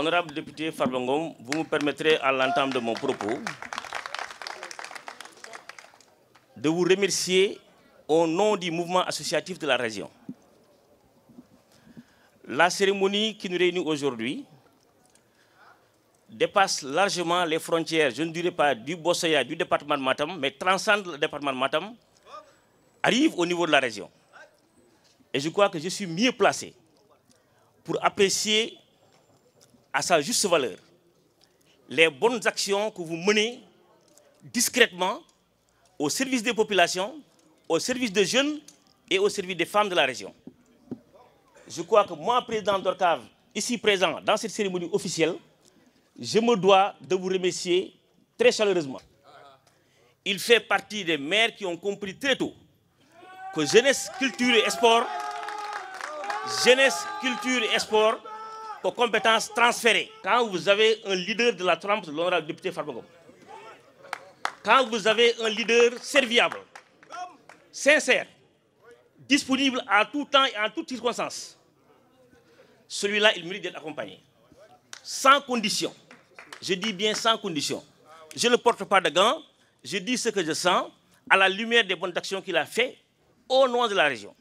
Honorable député Farbangom, vous me permettrez à l'entente de mon propos de vous remercier au nom du mouvement associatif de la région. La cérémonie qui nous réunit aujourd'hui dépasse largement les frontières, je ne dirais pas du Bossoya, du département de Matam, mais transcende le département de Matam, arrive au niveau de la région. Et je crois que je suis mieux placé pour apprécier à sa juste valeur les bonnes actions que vous menez discrètement au service des populations, au service des jeunes et au service des femmes de la région. Je crois que moi, président d'Orcave, ici présent dans cette cérémonie officielle, je me dois de vous remercier très chaleureusement. Il fait partie des maires qui ont compris très tôt que jeunesse, culture et sport, jeunesse, culture et sport, aux compétences transférées. Quand vous avez un leader de la trempe, l'honorable député Farbogom, quand vous avez un leader serviable, sincère, disponible à tout temps et en toutes circonstances, celui-là, il mérite d'être accompagné. Sans condition. Je dis bien sans condition. Je ne porte pas de gants, je dis ce que je sens à la lumière des bonnes actions qu'il a faites au nom de la région.